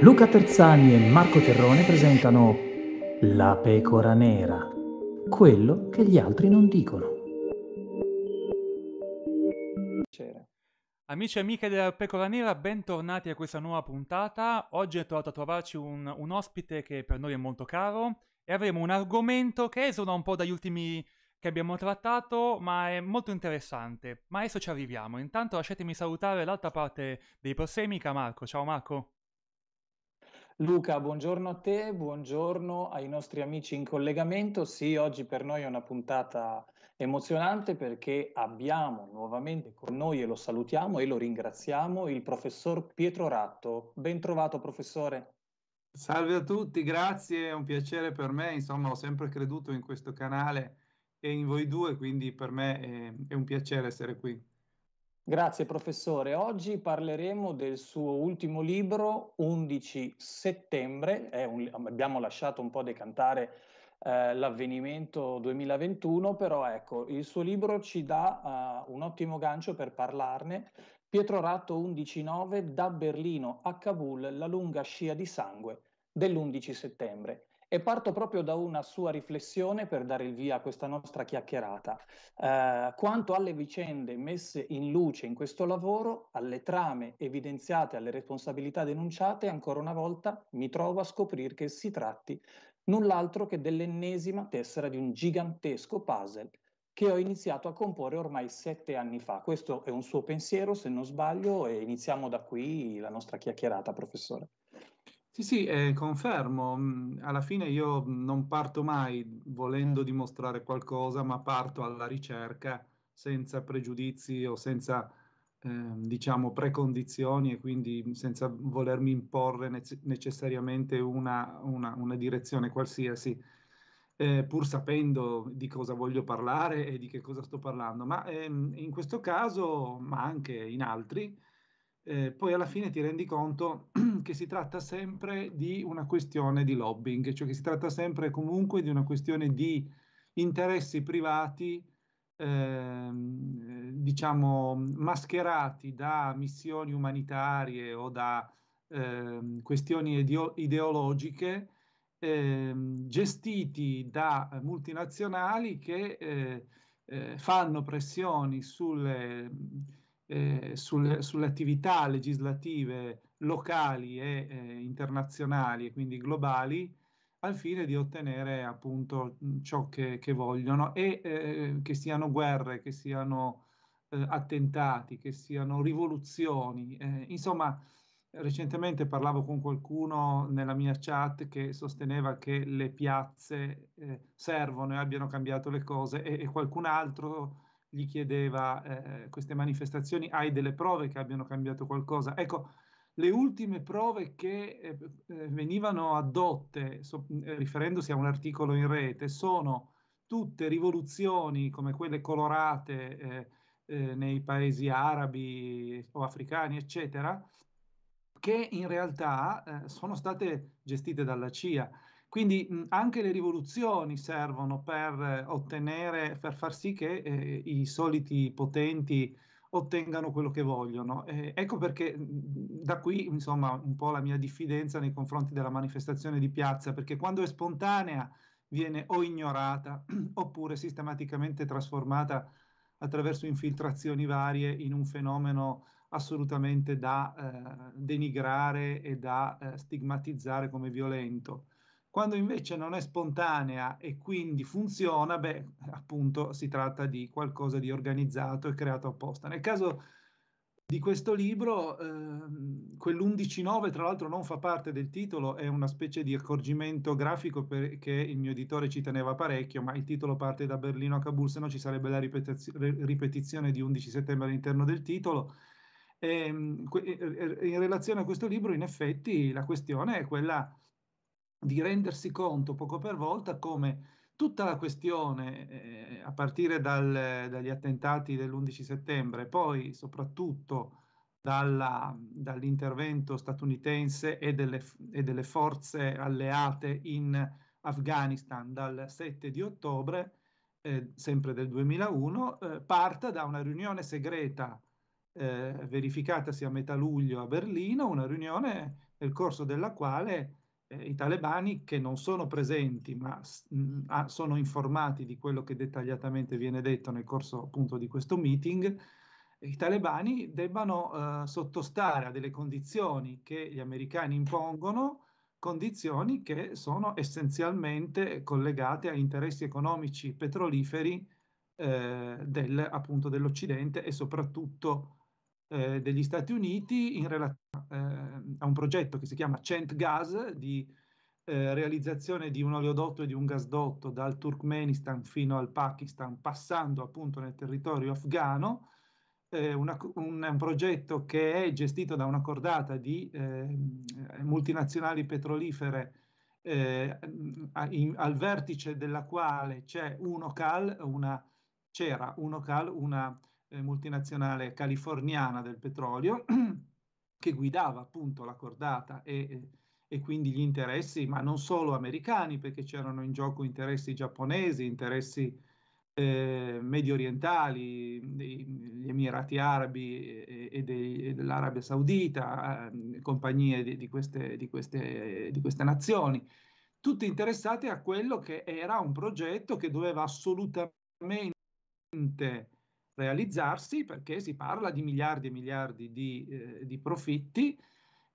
Luca Terzani e Marco Terrone presentano La pecora nera, quello che gli altri non dicono. Amici e amiche della Pecora Nera, bentornati a questa nuova puntata. Oggi è tornato a trovarci un, un, ospite che per noi è molto caro e avremo un argomento che esula un po' dagli ultimi che abbiamo trattato, ma è molto interessante. Ma adesso ci arriviamo. Intanto lasciatemi salutare l'altra parte dei Prosemica, Marco. Ciao Marco. Luca, buongiorno a te, buongiorno ai nostri amici in collegamento. Sì, oggi per noi è una puntata emozionante perché abbiamo nuovamente con noi e lo salutiamo e lo ringraziamo il professor Pietro Ratto. Ben trovato professore. Salve a tutti, grazie, è un piacere per me, insomma ho sempre creduto in questo canale e in voi due, quindi per me è, è un piacere essere qui. Grazie professore. Oggi parleremo del suo ultimo libro, 11 settembre. Un, abbiamo lasciato un po' decantare eh, l'avvenimento 2021, però ecco, il suo libro ci dà uh, un ottimo gancio per parlarne. Pietro Ratto 11.9 da Berlino a Kabul, la lunga scia di sangue dell'11 settembre. E parto proprio da una sua riflessione per dare il via a questa nostra chiacchierata. Eh, quanto alle vicende messe in luce in questo lavoro, alle trame evidenziate, alle responsabilità denunciate, ancora una volta mi trovo a scoprire che si tratti null'altro che dell'ennesima tessera di un gigantesco puzzle che ho iniziato a comporre ormai sette anni fa. Questo è un suo pensiero, se non sbaglio, e iniziamo da qui la nostra chiacchierata, professore. Sì, sì, eh, confermo. Mm, alla fine io non parto mai volendo dimostrare qualcosa, ma parto alla ricerca senza pregiudizi o senza, eh, diciamo, precondizioni e quindi senza volermi imporre ne- necessariamente una, una, una, direzione qualsiasi. Eh, pur sapendo di cosa voglio parlare e di che cosa sto parlando, ma ehm, in questo caso, ma anche in altri, eh, poi alla fine ti rendi conto che si tratta sempre di una questione di lobbying, cioè che si tratta sempre comunque di una questione di interessi privati, ehm, eh, diciamo, mascherati da missioni umanitarie o da eh, questioni ideologiche, ehm, gestiti da multinazionali che eh, eh, fanno pressioni sulle eh, sul, sulle attività legislative locali e eh, internazionali e quindi globali al fine di ottenere appunto ciò che, che vogliono e eh, che siano guerre, che siano eh, attentati, che siano rivoluzioni. Eh, insomma, recentemente parlavo con qualcuno nella mia chat che sosteneva che le piazze eh, servono e abbiano cambiato le cose e, e qualcun altro gli chiedeva eh, eh, queste manifestazioni, hai delle prove che abbiano cambiato qualcosa? Ecco, le ultime prove che eh, eh venivano adotte, so, eh, riferendosi a un articolo in rete, sono tutte rivoluzioni come quelle colorate eh, eh, nei paesi arabi o africani, eccetera, che in realtà eh, sono state gestite dalla CIA. Quindi mh, mhmm, anche le rivoluzioni servono per ottenere, per far sì che eh, i soliti potenti ottengano quello che vogliono. Eh, ecco perché mhmm, da qui insomma un po' la mia diffidenza nei confronti della manifestazione di piazza, perché quando è spontanea viene o ignorata oppure sistematicamente trasformata attraverso infiltrazioni varie in un fenomeno assolutamente da eh, denigrare e da eh, stigmatizzare come violento. Quando invece non è spontanea e quindi funziona, beh, appunto si tratta di qualcosa di organizzato e creato apposta. Nel caso di questo libro, ehm, quell'11.9 tra l'altro non fa parte del titolo, è una specie di accorgimento grafico perché il mio editore ci teneva parecchio, ma il titolo parte da Berlino a Kabul, se no ci sarebbe la ripetizio- ripetizione di 11 settembre all'interno del titolo. Ehm, e, in relazione a questo libro, in effetti, la questione è quella di rendersi conto poco per volta come tutta la questione, eh, a partire dal, dagli attentati dell'11 settembre, poi soprattutto dalla, dall'intervento statunitense e delle, e delle, forze alleate in Afghanistan dal 7 di ottobre, eh, sempre del 2001, eh, parta da una riunione segreta eh, verificatasi a metà luglio a Berlino, una riunione nel corso della quale eh, i talebani che non sono presenti ma mh, mm, ah, a, sono informati di quello che dettagliatamente viene detto nel corso appunto di questo meeting, i talebani debbano eh, sottostare a delle condizioni che gli americani impongono, condizioni che sono essenzialmente collegate a interessi economici petroliferi eh, del, appunto dell'Occidente e soprattutto eh, degli Stati Uniti in relazione eh, a un progetto che si chiama Cent Gas di eh, realizzazione di un oleodotto e di un gasdotto dal Turkmenistan fino al Pakistan, passando appunto nel territorio afghano, una, un, un, progetto che è gestito da una cordata di eh, multinazionali petrolifere eh, in, al vertice della quale c'è UNOCAL, una, c'era UNOCAL, una eh, multinazionale californiana del petrolio, che guidava appunto la cordata e, e, quindi gli interessi, ma non solo americani, perché c'erano in gioco interessi giapponesi, interessi eh, medio orientali, gli Emirati Arabi e, e, dell'Arabia Saudita, eh, compagnie di, di, queste, di, queste, di queste nazioni, Tutti interessati a quello che era un progetto che doveva assolutamente realizzarsi perché si parla di miliardi e miliardi di, eh, di profitti.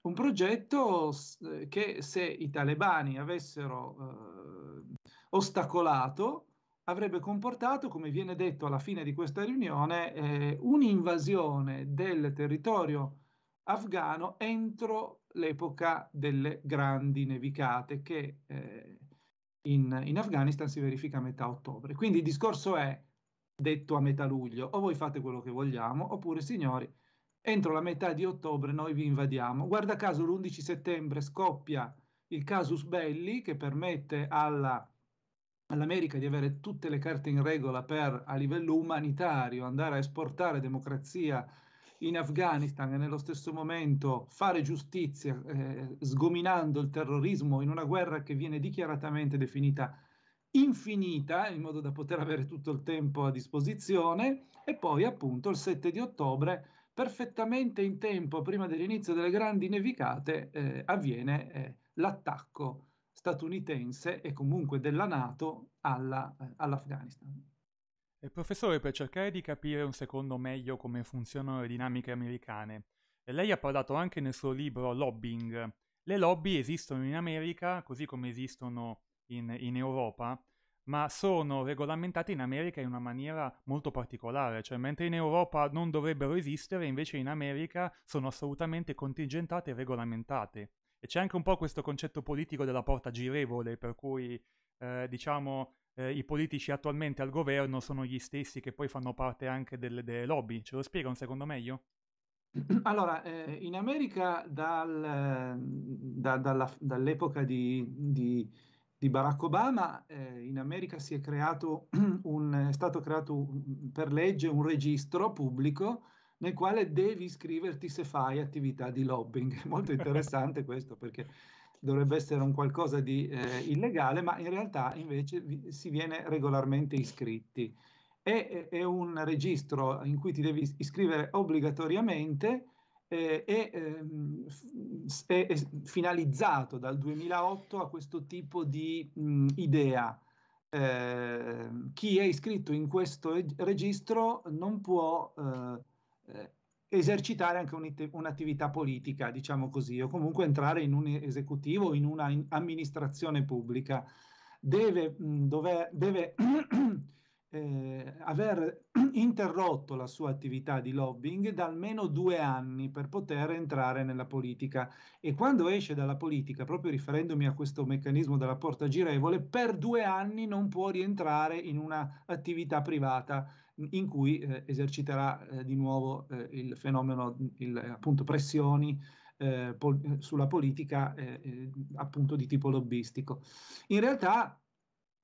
Un progetto eh, che se i talebani avessero eh, ostacolato avrebbe comportato, come viene detto alla fine di questa riunione, eh, un'invasione del territorio afgano entro l'epoca delle grandi nevicate che eh, in, in Afghanistan si verifica a metà ottobre. Quindi il discorso è detto a metà luglio, o voi fate quello che vogliamo, oppure signori, entro la metà di ottobre noi vi invadiamo. Guarda caso l'11 settembre scoppia il casus belli che permette alla, all'America di avere tutte le carte in regola per a livello umanitario andare a esportare democrazia in Afghanistan e nello stesso momento fare giustizia eh, sgominando il terrorismo in una guerra che viene dichiaratamente definita infinita in modo da poter avere tutto il tempo a disposizione e poi appunto il 7 di ottobre perfettamente in tempo prima dell'inizio delle grandi nevicate eh, avviene eh, l'attacco statunitense e comunque della Nato alla, eh, all'Afghanistan. E eh, professore, per cercare di capire un secondo meglio come funzionano le dinamiche americane, eh, lei ha parlato anche nel suo libro Lobbying. Le lobby esistono in America così come esistono in, in Europa, ma sono regolamentate in America in una maniera molto particolare, cioè mentre in Europa non dovrebbero esistere, invece in America sono assolutamente contingentate e regolamentate. E c'è anche un po' questo concetto politico della porta girevole, per cui eh, diciamo eh, i politici attualmente al governo sono gli stessi che poi fanno parte anche delle, delle lobby. Ce lo spiega un secondo meglio? Allora, eh, in America dal, eh, da, dalla, dall'epoca di, di di Barack Obama, eh, in America è, creato un, è stato creato per legge un registro pubblico nel quale devi iscriverti se fai attività di lobbying. molto interessante questo perché dovrebbe essere un qualcosa di eh, illegale, ma in realtà invece vi, si viene regolarmente iscritti. È, è, un registro in cui ti devi iscrivere obbligatoriamente eh, è, è, è, finalizzato dal 2008 a questo tipo di mh, idea. Eh, chi è iscritto in questo registro non può eh, eh esercitare anche un'attività politica, diciamo così, o comunque entrare in un esecutivo o in un'amministrazione pubblica. Deve, mh, dove, deve eh, aver interrotto la sua attività di lobbying da almeno due anni per poter entrare nella politica e quando esce dalla politica, proprio riferendomi a questo meccanismo della porta girevole, per due anni non può rientrare in un'attività privata in cui eh, eserciterà eh, di nuovo eh, il fenomeno, il, eh, appunto, pressioni eh, pol- sulla politica appunto di tipo lobbistico. In realtà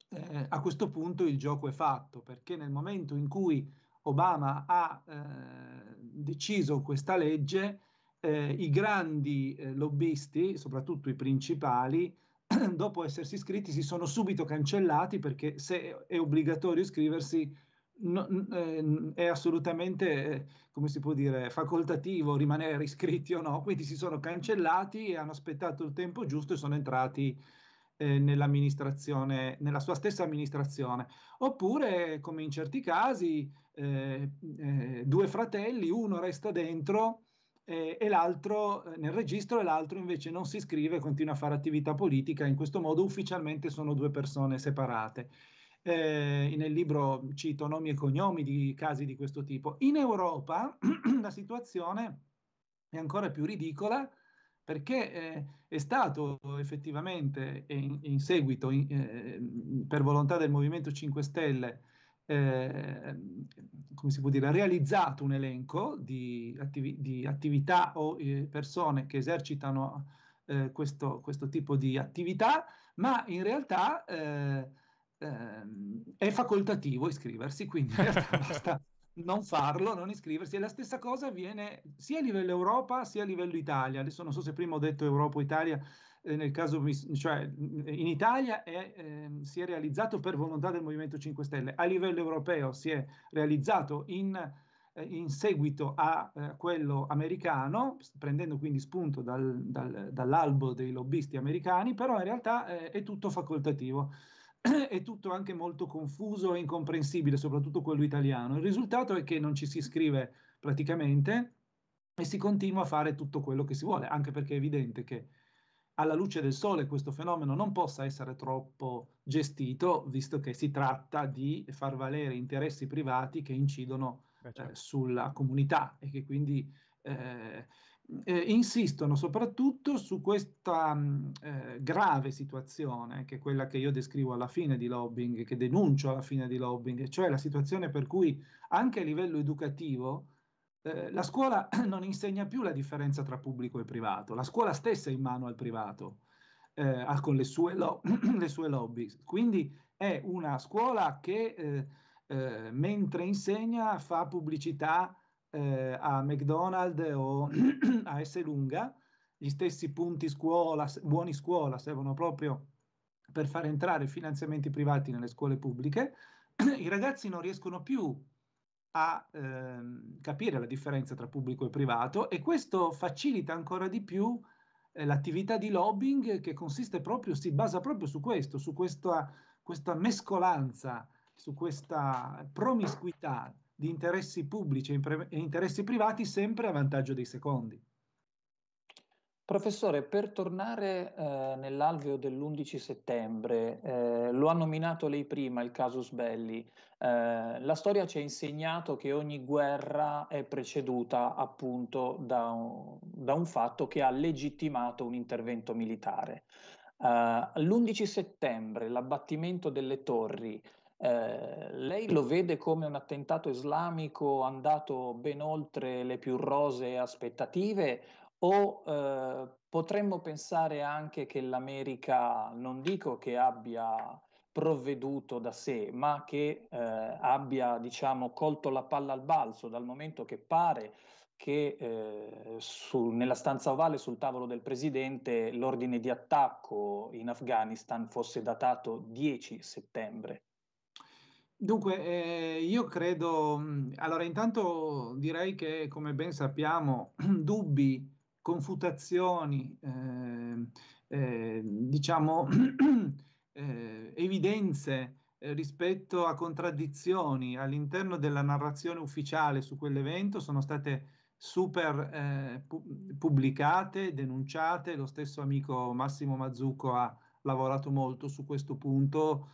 eh, a questo punto il gioco è fatto, perché nel momento in cui Obama ha eh, deciso questa legge, eh, i grandi eh, lobbisti, soprattutto i principali, dopo essersi iscritti si sono subito cancellati perché se è obbligatorio iscriversi no, eh, è assolutamente, eh, come si può dire, facoltativo rimanere iscritti o no, quindi si sono cancellati e hanno aspettato il tempo giusto e sono entrati eh, nell'amministrazione, nella sua stessa amministrazione. Oppure, come in certi casi, eh, eh, due fratelli, uno resta dentro eh, e l'altro eh, nel registro e l'altro invece non si iscrive e continua a fare attività politica. In questo modo ufficialmente sono due persone separate. Eh, nel libro cito nomi e cognomi di casi di questo tipo. In Europa la situazione è ancora più ridicola perché eh, è stato effettivamente in, in seguito, in, eh, per volontà del Movimento 5 Stelle, eh, come si può dire, realizzato un elenco di, attivi- di attività o eh, persone che esercitano eh, questo, questo, tipo di attività, ma in realtà eh, ehm, è facoltativo iscriversi, quindi basta non farlo, non iscriversi. E la stessa cosa avviene sia a livello Europa sia a livello Italia. Adesso non so se prima ho detto Europa o Italia, eh, nel caso, cioè in Italia è, eh, si è realizzato per volontà del Movimento 5 Stelle, a livello europeo si è realizzato in, eh, in seguito a eh, quello americano, prendendo quindi spunto dal, dal, dall'albo dei lobbisti americani, però in realtà eh, è tutto facoltativo. è tutto anche molto confuso e incomprensibile, soprattutto quello italiano. Il risultato è che non ci si scrive praticamente e si continua a fare tutto quello che si vuole, anche perché è evidente che alla luce del sole questo fenomeno non possa essere troppo gestito, visto che si tratta di far valere interessi privati che incidono eh, certo. sulla comunità e che quindi eh, eh, insistono soprattutto su questa mh, mm, eh, grave situazione, che è quella che io descrivo alla fine di lobbying, che denuncio alla fine di lobbying, cioè la situazione per cui anche a livello educativo eh, la scuola non insegna più la differenza tra pubblico e privato, la scuola stessa è in mano al privato. Eh, con le sue, lo- le sue, lobby. Quindi è una scuola che eh, eh, mentre insegna fa pubblicità eh, a McDonald's o a S. Lunga, gli stessi punti scuola, buoni scuola servono proprio per far entrare finanziamenti privati nelle scuole pubbliche, i ragazzi non riescono più a eh, capire la differenza tra pubblico e privato e questo facilita ancora di più eh, l'attività di lobbying che consiste proprio, si basa proprio su questo, su questa, questa mescolanza, su questa promiscuità di interessi pubblici e interessi privati sempre a vantaggio dei secondi. Professore, per tornare eh, nell'alveo dell'11 settembre, eh, lo ha nominato lei prima il casus belli. Eh, la storia ci ha insegnato che ogni guerra è preceduta appunto da un, da un fatto che ha legittimato un intervento militare. Uh, eh, l'11 settembre, l'abbattimento delle torri, eh, lei lo vede come un attentato islamico andato ben oltre le più rose aspettative o eh, potremmo pensare anche che l'America, non dico che abbia provveduto da sé, ma che eh, abbia diciamo, colto la palla al balzo dal momento che pare che eh, su, nella stanza ovale sul tavolo del presidente l'ordine di attacco in Afghanistan fosse datato 10 settembre. Dunque, eh, io credo, allora intanto direi che come ben sappiamo dubbi, confutazioni, eh, eh, diciamo eh, evidenze eh, rispetto a contraddizioni all'interno della narrazione ufficiale su quell'evento sono state super eh, pu- pubblicate, denunciate, lo stesso amico Massimo Mazzucco ha lavorato molto su questo punto,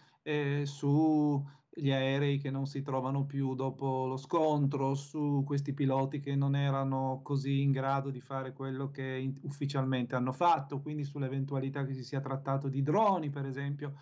su gli aerei che non si trovano più dopo lo scontro, su questi piloti che non erano così in grado di fare quello che in- ufficialmente hanno fatto, quindi sull'eventualità che si sia trattato di droni, per esempio.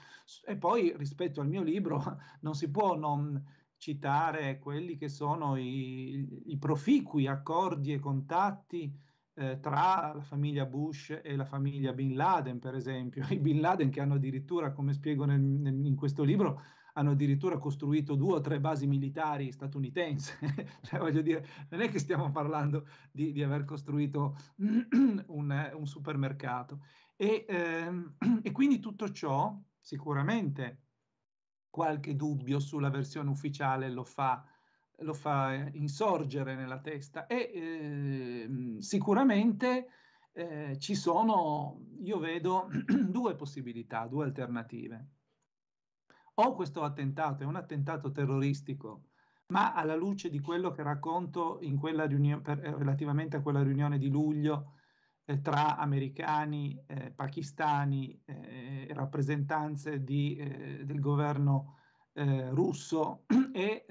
E poi rispetto al mio libro non si può non citare quelli che sono i, i proficui accordi e contatti eh, tra la famiglia Bush e la famiglia Bin Laden, per esempio, i Bin Laden che hanno addirittura, come spiego nel, nel, in questo libro, hanno addirittura costruito due o tre basi militari statunitense, cioè voglio dire, non è che stiamo parlando di, di aver costruito un, eh, un supermercato. E, ehm, e quindi tutto ciò sicuramente qualche dubbio sulla versione ufficiale lo fa, lo fa eh, insorgere nella testa e eh, sicuramente eh, ci sono, io vedo, due possibilità, due alternative o questo attentato è un attentato terroristico, ma alla luce di quello che racconto riunione, per, eh, relativamente a quella riunione di luglio eh, tra americani, eh, pakistani eh, eh, e eh, rappresentanze di, del governo russo e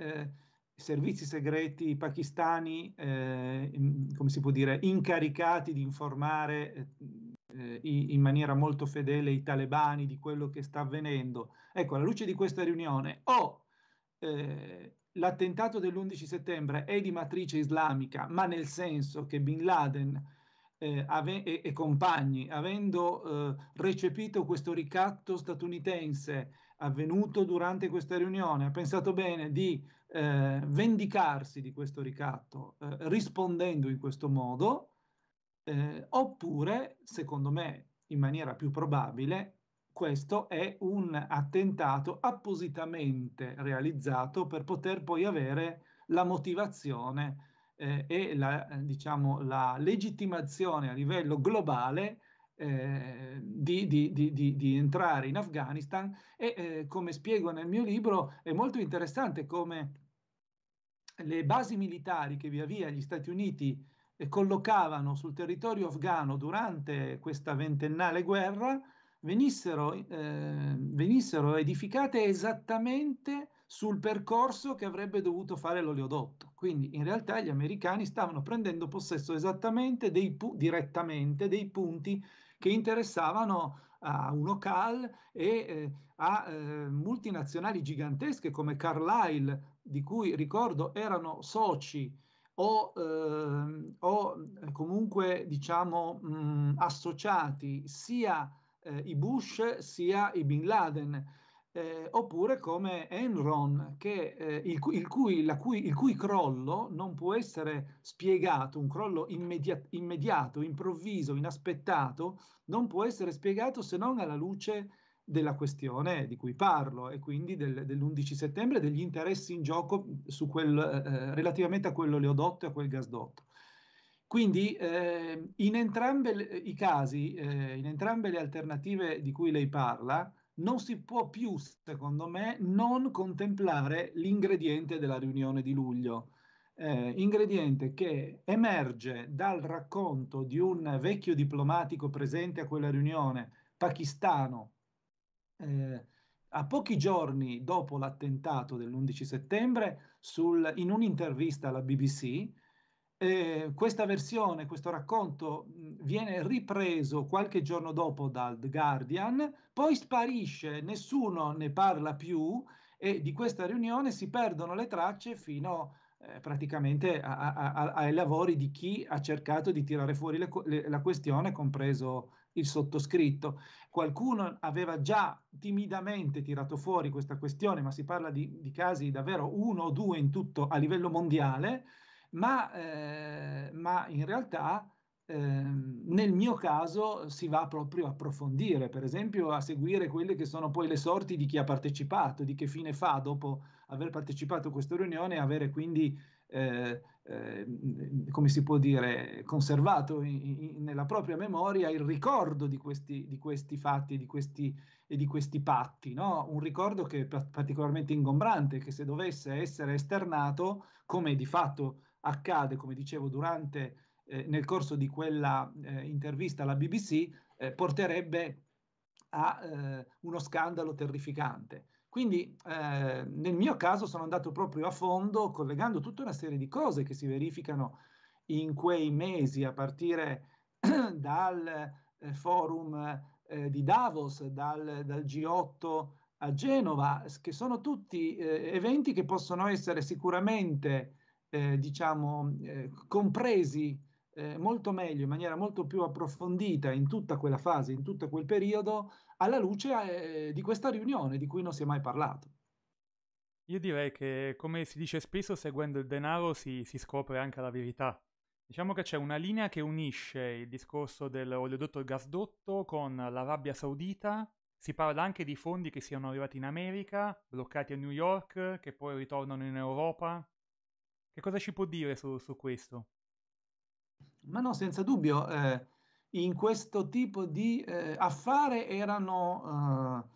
servizi segreti pakistani, come si può dire, incaricati di informare eh, in maniera molto fedele i talebani di quello che sta avvenendo. Ecco, alla luce di questa riunione, o oh, eh, l'attentato dell'11 settembre è di matrice islamica, ma nel senso che Bin Laden eh, ave- e-, e, compagni, avendo eh, recepito questo ricatto statunitense avvenuto durante questa riunione, ha pensato bene di eh, vendicarsi di questo ricatto rispondendo in questo modo, eh, oppure, secondo me, in maniera più probabile, questo è un attentato appositamente realizzato per poter poi avere la motivazione eh, e la, eh, diciamo, la, legittimazione a livello globale eh, di, di, di, di, entrare in Afghanistan e eh, come spiego nel mio libro è molto interessante come le basi militari che via via gli Stati Uniti e collocavano sul territorio afghano durante questa ventennale guerra venissero, eh, venissero edificate esattamente sul percorso che avrebbe dovuto fare l'oleodotto. Quindi in realtà gli americani stavano prendendo possesso esattamente dei pu- direttamente dei punti che interessavano a un local e eh, a eh, multinazionali gigantesche come Carlyle, di cui ricordo erano soci o, eh, o mhmm, comunque diciamo mh, mhmm, associati sia eh, i Bush sia i Bin Laden. Eh, oppure come Enron, che, eh, il, il, cui, cui, il, cui, crollo non può essere spiegato, un crollo immedia- immediato, improvviso, inaspettato, non può essere spiegato se non alla luce della questione di cui parlo e quindi del, dell'11 settembre e degli interessi in gioco quel, eh, eh, relativamente a quell'oleodotto e a quel gasdotto. Quindi eh, in entrambi eh, i casi, eh, in entrambe le alternative di cui lei parla, non si può più, secondo me, non contemplare l'ingrediente della riunione di luglio. Eh, ingrediente che emerge dal racconto di un vecchio diplomatico presente a quella riunione, pakistano, eh, a pochi giorni dopo l'attentato dell'11 settembre, sul, in un'intervista alla BBC, eh, questa versione, questo racconto mh, viene ripreso qualche giorno dopo dal The Guardian, poi sparisce, nessuno ne parla più e di questa riunione si perdono le tracce fino a eh, praticamente a, a, ai lavori di chi ha cercato di tirare fuori le, le, la questione, compreso il sottoscritto. Qualcuno aveva già timidamente tirato fuori questa questione, ma si parla di, di casi davvero uno o due in tutto a livello mondiale, ma, eh, ma in realtà ehm, nel mio caso si va proprio a approfondire, per esempio a seguire quelle che sono poi le sorti di chi ha partecipato, di che fine fa dopo aver partecipato a questa riunione e avere quindi, eh, eh, come si può dire, conservato in, in, nella propria memoria il ricordo di questi, di questi fatti di questi, e di questi patti. No? Un ricordo che è particolarmente ingombrante, che se dovesse essere esternato, come di fatto accade, come dicevo, durante... Eh, nel corso di quella eh, intervista alla BBC eh, porterebbe a eh, uno scandalo terrificante. Quindi eh, nel mio caso sono andato proprio a fondo collegando tutta una serie di cose che si verificano in quei mesi a partire dal eh, forum eh, di Davos, dal, dal, G8 a Genova, che sono tutti eh, eventi che possono essere sicuramente eh, diciamo, eh, compresi eh, molto meglio, in maniera molto più approfondita in tutta quella fase, in tutto quel periodo, alla luce eh, di questa riunione di cui non si è mai parlato. Io direi che, come si dice spesso, seguendo il denaro si, si scopre anche la verità. Diciamo che c'è una linea che unisce il discorso dell'oleodotto e gasdotto con l'Arabia Saudita, si parla anche di fondi che siano arrivati in America, bloccati a New York, che poi ritornano in Europa. Che cosa ci può dire su, su questo? Ma no, senza dubbio, eh, in questo tipo di eh, affare erano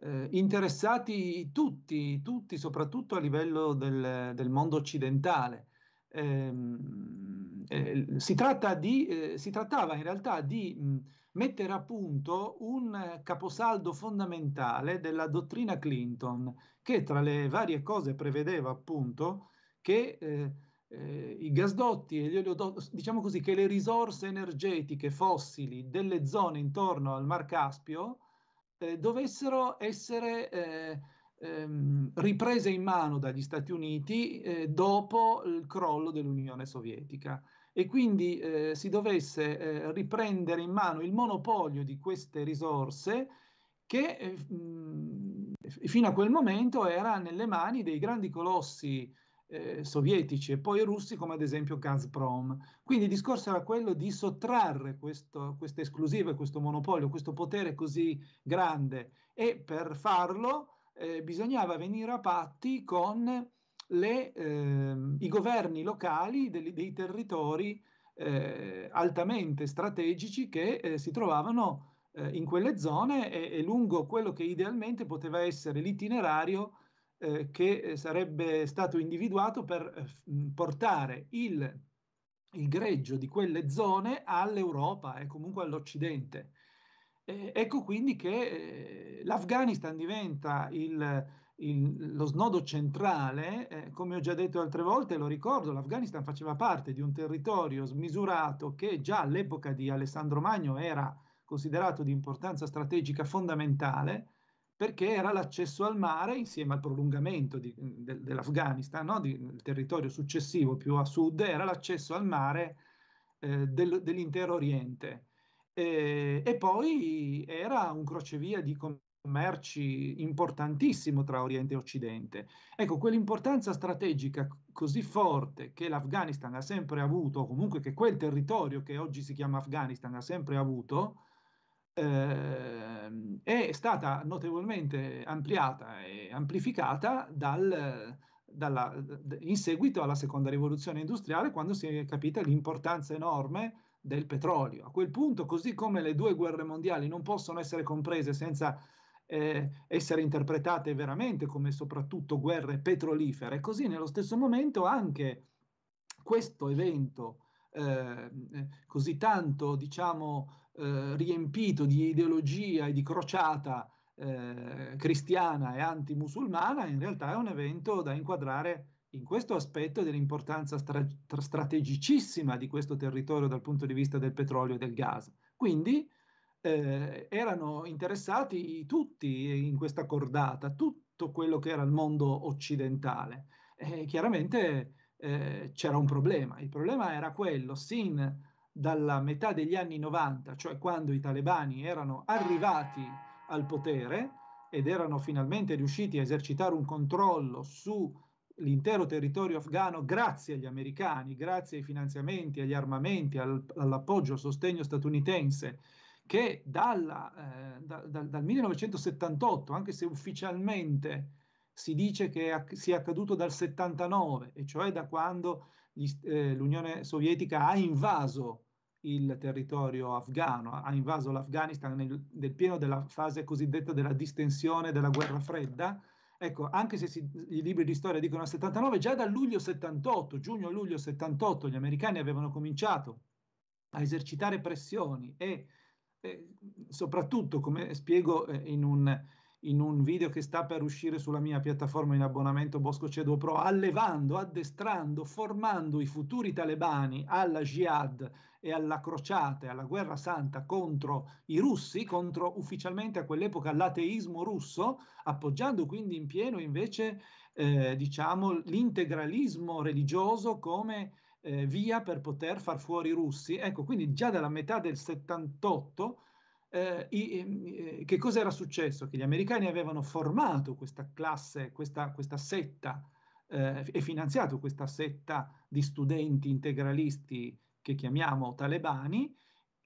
eh, eh interessati tutti, tutti, soprattutto a livello del, del mondo occidentale. Ehm, eh, si, di, eh, si, trattava in realtà di mh, mm, mettere a punto un caposaldo fondamentale della dottrina Clinton, che tra le varie cose prevedeva appunto che eh, i gasdotti e gli oleodotti, diciamo così che le risorse energetiche fossili delle zone intorno al Mar Caspio eh, dovessero essere eh, ehm, riprese in mano dagli Stati Uniti eh, dopo il crollo dell'Unione Sovietica e quindi eh, si dovesse eh, riprendere in mano il monopolio di queste risorse che mh, fino a quel momento era nelle mani dei grandi colossi eh, sovietici e poi russi come ad esempio Gazprom. Quindi il discorso era quello di sottrarre questo, questa esclusiva, questo monopolio, questo potere così grande e per farlo eh, bisognava venire a patti con le, eh, i governi locali dei, dei territori eh, altamente strategici che eh, si trovavano eh, in quelle zone e, e lungo quello che idealmente poteva essere l'itinerario eh, che sarebbe stato individuato per eh, portare il, il, greggio di quelle zone all'Europa e eh, comunque all'Occidente. Eh, ecco quindi che eh, l'Afghanistan diventa il, il, lo snodo centrale, eh, come ho già detto altre volte, lo ricordo, l'Afghanistan faceva parte di un territorio smisurato che già all'epoca di Alessandro Magno era considerato di importanza strategica fondamentale, perché era l'accesso al mare insieme al prolungamento di, de, dell'Afghanistan, no? di, il territorio successivo più a sud era l'accesso al mare eh, del, dell'intero Oriente e, e, poi era un crocevia di commerci importantissimo tra Oriente e Occidente. Ecco, quell'importanza strategica così forte che l'Afghanistan ha sempre avuto, o comunque che quel territorio che oggi si chiama Afghanistan ha sempre avuto, eh, è stata notevolmente ampliata e amplificata dal, dalla, in seguito alla seconda rivoluzione industriale, quando si è capita l'importanza enorme del petrolio. A quel punto, così come le due guerre mondiali non possono essere comprese senza eh, essere interpretate veramente come soprattutto guerre petrolifere, così nello stesso momento anche questo evento ehm, eh, così tanto diciamo eh, riempito di ideologia e di crociata eh, cristiana e antimusulmana, in realtà è un evento da inquadrare in questo aspetto dell'importanza stra- strategicissima di questo territorio dal punto di vista del petrolio e del gas. Quindi eh, erano interessati tutti in questa cordata, tutto quello che era il mondo occidentale. E chiaramente eh, c'era un problema, il problema era quello, sin dalla metà degli anni 90, cioè quando i talebani erano arrivati al potere ed erano finalmente riusciti a esercitare un controllo sull'intero territorio afghano grazie agli americani, grazie ai finanziamenti, agli armamenti, al, all'appoggio, al sostegno statunitense, che dalla, eh, da, da, dal 1978, anche se ufficialmente si dice che acc- sia accaduto dal 79, e cioè da quando gli, eh, l'Unione Sovietica ha invaso il territorio afghano, ha invaso l'Afghanistan nel, nel pieno della fase cosiddetta della distensione della guerra fredda. Ecco, anche se si, i libri di storia dicono a 79, già dal luglio 78, giugno-luglio 78, gli americani avevano cominciato a esercitare pressioni e, e soprattutto, come spiego eh, in un, in un video che sta per uscire sulla mia piattaforma in abbonamento Bosco Ceduo Pro, allevando, addestrando, formando i futuri talebani alla jihad e alla crociata e alla guerra santa contro i russi, contro ufficialmente a quell'epoca l'ateismo russo, appoggiando quindi in pieno invece eh, diciamo, l'integralismo religioso come eh, via per poter far fuori i russi. Ecco, quindi già dalla metà del 78 eh, i, ehm, eh, che cosa era successo? Che gli americani avevano formato questa classe, questa, questa setta eh, e finanziato questa setta di studenti integralisti che chiamiamo talebani,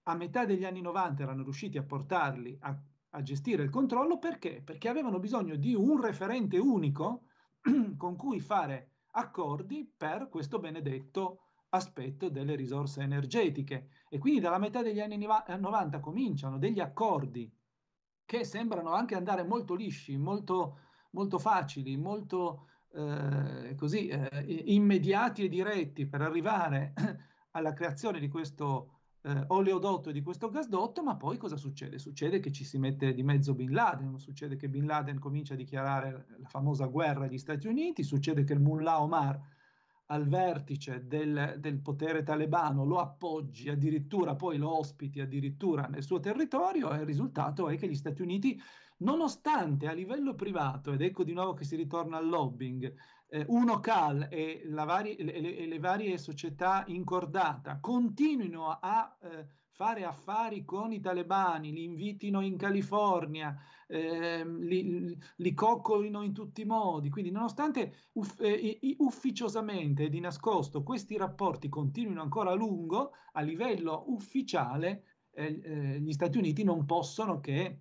a metà degli anni 90 erano riusciti a portarli a, a gestire il controllo perché? Perché avevano bisogno di un referente unico con cui fare accordi per questo benedetto aspetto delle risorse energetiche. E quindi dalla metà degli anni 90 eh, cominciano degli accordi che sembrano anche andare molto lisci, molto, molto facili, molto eh, così, eh, immediati e diretti per arrivare alla creazione di questo eh, oleodotto e di questo gasdotto, ma poi cosa succede? Succede che ci si mette di mezzo Bin Laden, succede che Bin Laden comincia a dichiarare la famosa guerra agli Stati Uniti, succede che il mullah Omar al vertice del, del, potere talebano, lo appoggi, addirittura poi lo ospiti addirittura nel suo territorio e il risultato è che gli Stati Uniti, nonostante a livello privato, ed ecco di nuovo che si ritorna al lobbying, eh, Cal e, vari, le, le, le, varie società incordata continuino a... Eh, fare affari con i talebani, li invitino in California, eh, li, li, coccolino in tutti i modi. Quindi, nonostante uff- eh, ufficiosamente e di nascosto questi rapporti continuino ancora a lungo, a livello ufficiale eh, eh, gli Stati Uniti non possono che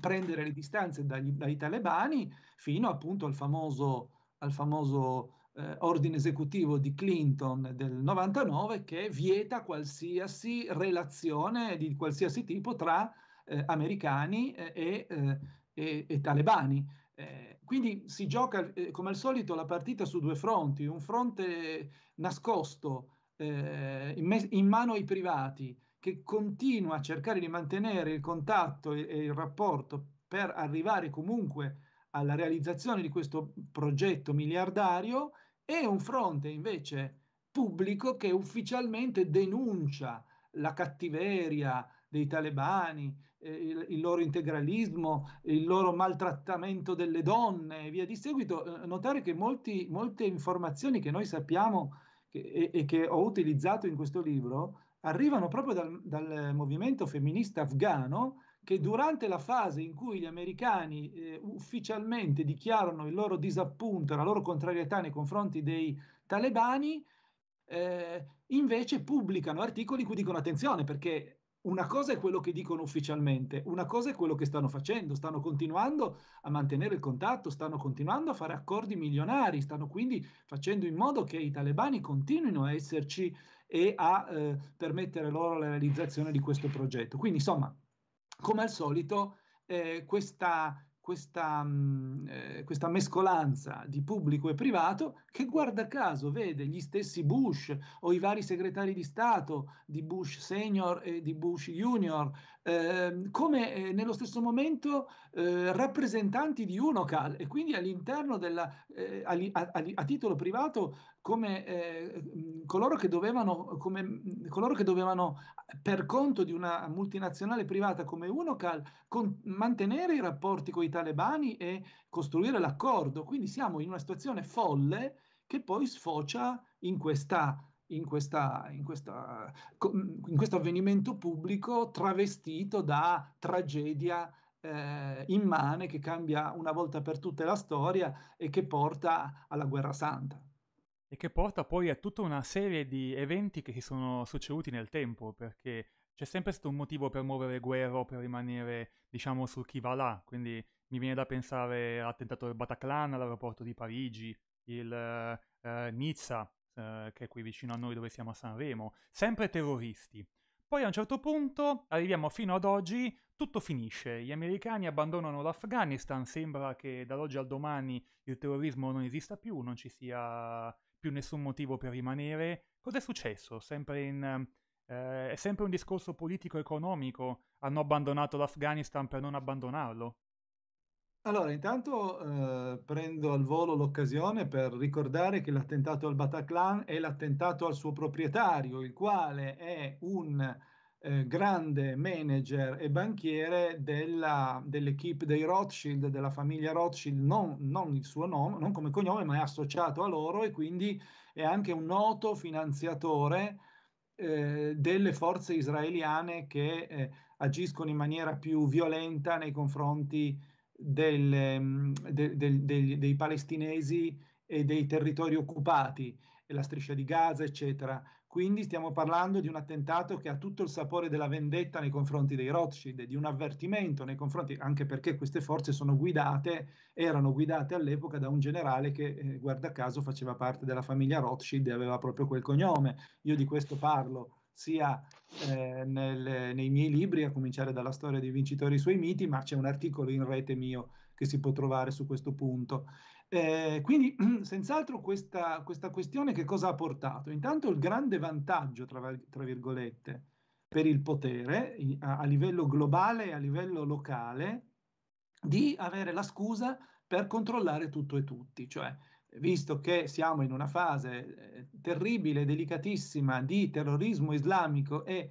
prendere le distanze dagli, dai talebani fino appunto al famoso, al famoso eh, ordine esecutivo di Clinton del 99 che vieta qualsiasi relazione di qualsiasi tipo tra eh, americani eh, e, eh, e, e talebani. Eh, quindi si gioca eh, come al solito la partita su due fronti, un fronte nascosto eh, in, me- in, mano ai privati che continua a cercare di mantenere il contatto e, e, il rapporto per arrivare comunque alla realizzazione di questo progetto miliardario e un fronte invece pubblico che ufficialmente denuncia la cattiveria dei talebani, eh, il, il, loro integralismo, il loro maltrattamento delle donne e via di seguito. Eh, notare che molti, molte informazioni che noi sappiamo che, e, e, che ho utilizzato in questo libro arrivano proprio dal, dal movimento femminista afghano che durante la fase in cui gli americani eh, ufficialmente dichiarano il loro disappunto, la loro contrarietà nei confronti dei talebani, eh, invece pubblicano articoli in cui dicono attenzione perché una cosa è quello che dicono ufficialmente, una cosa è quello che stanno facendo, stanno continuando a mantenere il contatto, stanno continuando a fare accordi milionari, stanno quindi facendo in modo che i talebani continuino a esserci e a eh, permettere loro la realizzazione di questo progetto. Quindi insomma come al solito eh, questa, questa, mh, mm, eh, questa, mescolanza di pubblico e privato che guarda caso vede gli stessi Bush o i vari segretari di Stato di Bush senior e di Bush junior Ehm, come eh, nello stesso momento eh, rappresentanti di Unocal e quindi all'interno della, eh, a, a, a, titolo privato come, eh, mm, coloro che, dovevano, come mm, coloro, che dovevano, per conto di una multinazionale privata come Unocal con, mantenere i rapporti con i talebani e costruire l'accordo. Quindi siamo in una situazione folle che poi sfocia in questa in, questa, in, questa, mm, in questo avvenimento pubblico travestito da tragedia eh, immane che cambia una volta per tutte la storia e che porta alla guerra santa. E che porta poi a tutta una serie di eventi che si sono succeduti nel tempo, perché c'è sempre stato un motivo per muovere guerra o per rimanere, diciamo, su chi va là. Quindi mi viene da pensare all'attentato del Bataclan, all'aeroporto di Parigi, il eh, Nizza, eh, che è qui vicino a noi dove siamo a Sanremo, sempre terroristi. Poi a un certo punto, arriviamo fino ad oggi, tutto finisce. Gli americani abbandonano l'Afghanistan, sembra che dall'oggi al domani il terrorismo non esista più, non ci sia più nessun motivo per rimanere. Cos'è successo? Sempre in, eh, è sempre un discorso politico-economico. Hanno abbandonato l'Afghanistan per non abbandonarlo. Allora, intanto eh, prendo al volo l'occasione per ricordare che l'attentato al Bataclan è l'attentato al suo proprietario, il quale è un eh, grande manager e banchiere della, dell'equipe dei Rothschild, della famiglia Rothschild, non, non il suo nome, non come cognome, ma è associato a loro e quindi è anche un noto finanziatore eh, delle forze israeliane che eh, agiscono in maniera più violenta nei confronti del, ehm, de, de, dei palestinesi e dei territori occupati, la striscia di Gaza, eccetera. Quindi stiamo parlando di un attentato che ha tutto il sapore della vendetta nei confronti dei Rothschild, di un avvertimento nei confronti, anche perché queste forze sono guidate, erano guidate all'epoca da un generale che, eh, guarda caso, faceva parte della famiglia Rothschild e aveva proprio quel cognome. Io di questo parlo sia eh, nel, nei miei libri, a cominciare dalla storia dei vincitori e i suoi miti, ma c'è un articolo in rete mio che si può trovare su questo punto. Eh, quindi, senz'altro, questa, questa, questione che cosa ha portato? Intanto il grande vantaggio, tra, tra virgolette, per il potere a, a livello globale e a livello locale di avere la scusa per controllare tutto e tutti, cioè visto che siamo in una fase eh, terribile, delicatissima di terrorismo islamico e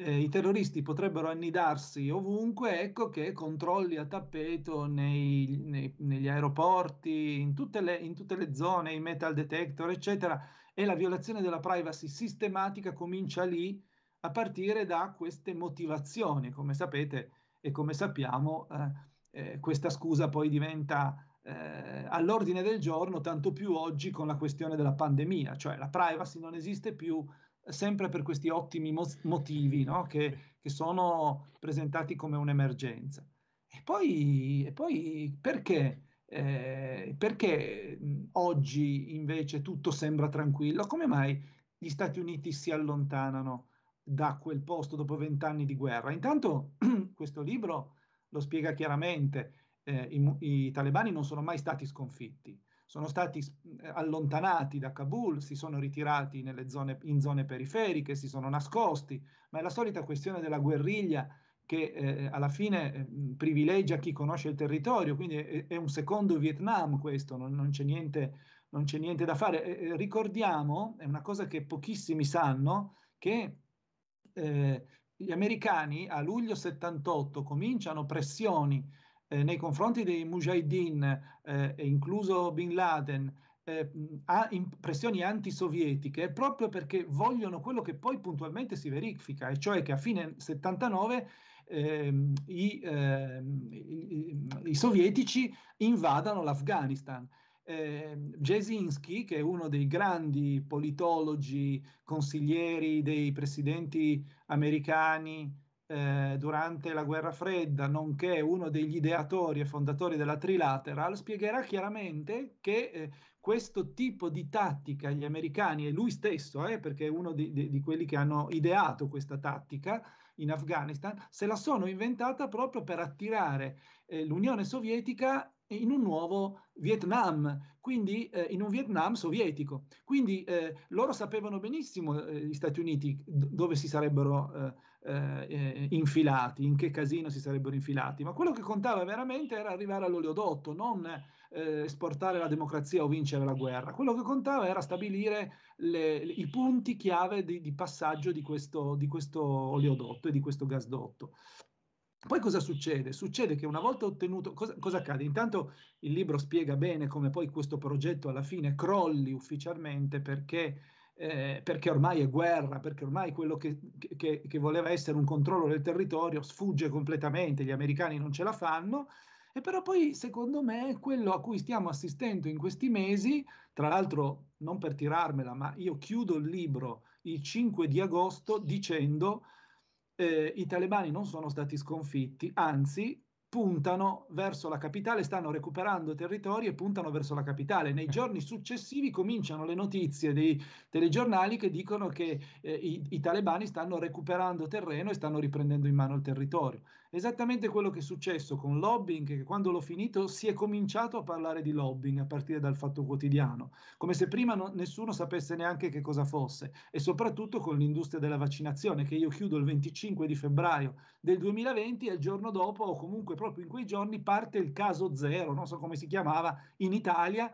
eh, i terroristi potrebbero annidarsi ovunque, ecco che controlli a tappeto nei, nei, negli aeroporti, in tutte, le, in tutte, le, zone, i metal detector, eccetera, e la violazione della privacy sistematica comincia lì a partire da queste motivazioni. Come sapete e come sappiamo, eh, eh, questa scusa poi diventa eh, all'ordine del giorno, tanto più oggi con la questione della pandemia, cioè la privacy non esiste più eh, sempre per questi ottimi mo- motivi no? che, che, sono presentati come un'emergenza. E poi, e poi perché? Eh, perché oggi invece tutto sembra tranquillo? Come mai gli Stati Uniti si allontanano da quel posto dopo vent'anni di guerra? Intanto questo libro lo spiega chiaramente, eh, i, i, talebani non sono mai stati sconfitti, sono stati eh, allontanati da Kabul, si sono ritirati zone, in zone periferiche, si sono nascosti, ma è la solita questione della guerriglia che eh, alla fine eh, privilegia chi conosce il territorio, quindi è, è un secondo Vietnam questo, non, non, c'è, niente, non c'è, niente, da fare. Eh, ricordiamo, è una cosa che pochissimi sanno, che eh, gli americani a luglio 78 cominciano pressioni eh, nei confronti dei mujahideen, eh, incluso Bin Laden, eh, pressioni antisovietiche proprio perché vogliono quello che poi puntualmente si verifica, e cioè che a fine 79 ehm, i, ehm, i, i, sovietici invadano l'Afghanistan. Eh, Jesinski, che è uno dei grandi politologi, consiglieri dei presidenti americani, eh, durante la guerra fredda, nonché uno degli ideatori e fondatori della Trilateral, spiegherà chiaramente che eh, questo tipo di tattica gli americani, e lui stesso, eh, perché è uno di, di, di, quelli che hanno ideato questa tattica in Afghanistan, se la sono inventata proprio per attirare eh, l'Unione Sovietica in un nuovo Vietnam, quindi eh, in un Vietnam sovietico. Quindi eh, loro sapevano benissimo, eh, gli Stati Uniti, d- dove si sarebbero eh, eh, eh, infilati, in che casino si sarebbero infilati, ma quello che contava veramente era arrivare all'oleodotto, non eh, esportare la democrazia o vincere la guerra. Quello che contava era stabilire le, le, i punti chiave di, di passaggio di questo, di questo oleodotto e di questo gasdotto. Poi cosa succede? Succede che una volta ottenuto, cosa, cosa, accade? Intanto il libro spiega bene come poi questo progetto alla fine crolli ufficialmente perché eh, perché ormai è guerra, perché ormai quello che, che, che, voleva essere un controllo del territorio sfugge completamente, gli americani non ce la fanno. E però poi, secondo me, quello a cui stiamo assistendo in questi mesi, tra l'altro, non per tirarmela, ma io chiudo il libro il 5 di agosto dicendo eh, i talebani non sono stati sconfitti, anzi puntano verso la capitale, stanno recuperando territori e puntano verso la capitale. Nei eh. giorni successivi cominciano le notizie dei telegiornali che dicono che eh, i, i talebani stanno recuperando terreno e stanno riprendendo in mano il territorio. Esattamente quello che è successo con lobbying, che quando l'ho finito si è cominciato a parlare di lobbying a partire dal fatto quotidiano, come se prima no, nessuno sapesse neanche che cosa fosse e soprattutto con l'industria della vaccinazione che io chiudo il 25 di febbraio del 2020 e il giorno dopo o comunque proprio in quei giorni parte il caso zero, non so come si chiamava, in Italia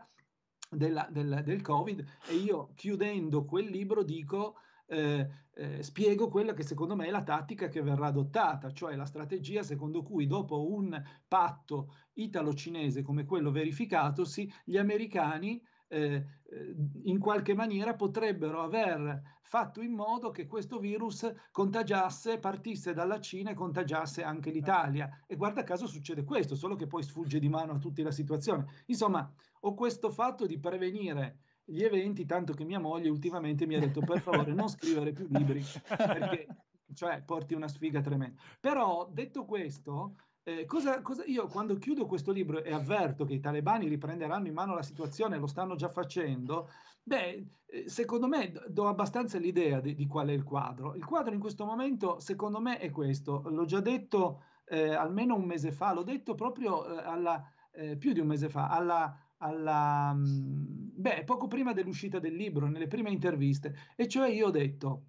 della, del, del Covid e io chiudendo quel libro dico... Eh, eh, spiego quella che secondo me è la tattica che verrà adottata, cioè la strategia secondo cui dopo un patto italo-cinese come quello verificatosi, gli americani eh, eh in qualche maniera potrebbero aver fatto in modo che questo virus contagiasse, partisse dalla Cina e contagiasse anche certo. l'Italia. E guarda caso succede questo, solo che poi sfugge di mano a tutti la situazione. Insomma, ho questo fatto di prevenire gli eventi, tanto che mia moglie ultimamente mi ha detto per favore non scrivere più libri, perché cioè, porti una sfiga tremenda. Però detto questo, eh, cosa, cosa, io quando chiudo questo libro e avverto che i talebani riprenderanno in mano la situazione, lo stanno già facendo, beh, eh, secondo me do abbastanza l'idea di, di qual è il quadro. Il quadro in questo momento, secondo me, è questo. L'ho già detto eh, almeno un mese fa, l'ho detto proprio eh, alla, eh, più di un mese fa, alla alla, mhmm, beh, poco prima dell'uscita del libro, nelle prime interviste, e cioè io ho detto,